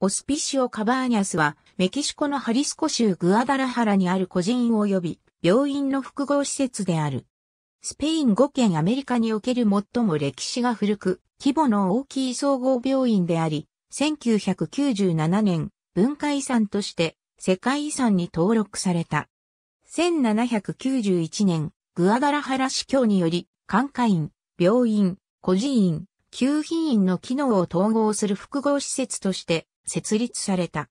オスピシオ・カバーニャスは、メキシコのハリスコ州グアダラハラにある孤児院及び、病院の複合施設である。スペイン5県アメリカにおける最も歴史が古く、規模の大きい総合病院であり、1997年、文化遺産として世界遺産に登録された。1791年、グアダラハラ市教により、管科院、病院、孤児院、旧品院の機能を統合する複合施設として設立された。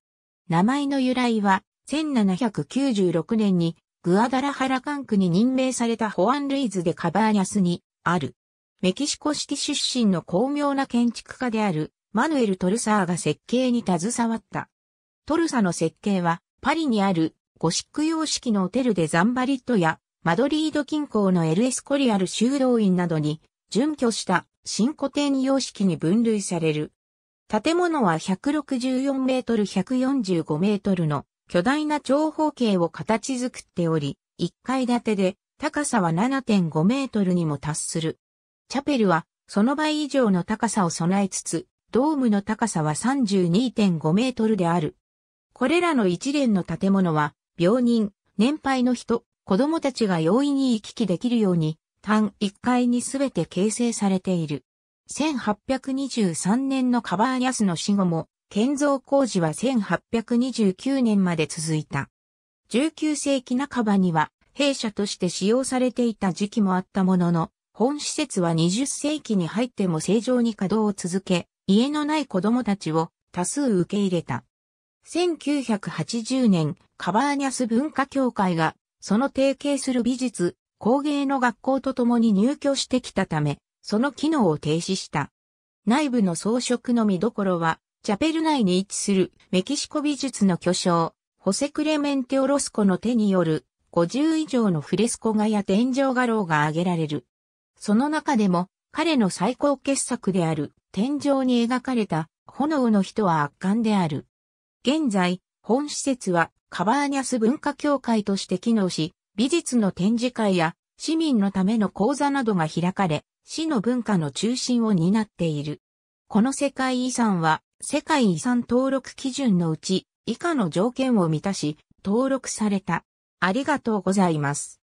名前の由来は、1796年にグアダラハラ管区に任命されたホアン・ルイズ・でカバーニャスにある。メキシコ式出身の巧妙な建築家であるマヌエル・トルサーが設計に携わった。トルサの設計はパリにあるゴシック様式のホテルでザンバリットやマドリード近郊のエル・エスコリアル修道院などに準拠した新古典様式に分類される建物は164メートル145メートルの巨大な長方形を形作っており、1階建てで高さは7.5メートルにも達する。チャペルはその倍以上の高さを備えつつ、ドームの高さは32.5メートルである。これらの一連の建物は、病人、年配の人、子供たちが容易に行き来できるように、単1階にすべて形成されている。1823年のカバーニャスの死後も、建造工事は1829年まで続いた。19世紀半ばには、弊社として使用されていた時期もあったものの、本施設は20世紀に入っても正常に稼働を続け、家のない子供たちを多数受け入れた。1980年、カバーニャス文化協会が、その提携する美術、工芸の学校と共に入居してきたため、その機能を停止した。内部の装飾の見どころは、チャペル内に位置するメキシコ美術の巨匠、ホセクレメンテオロスコの手による50以上のフレスコ画や天井画廊が挙げられる。その中でも彼の最高傑作である天井に描かれた炎の人は圧巻である。現在、本施設はカバーニャス文化協会として機能し、美術の展示会や市民のための講座などが開かれ、市の文化の中心を担っている。この世界遺産は、世界遺産登録基準のうち、以下の条件を満たし、登録された。ありがとうございます。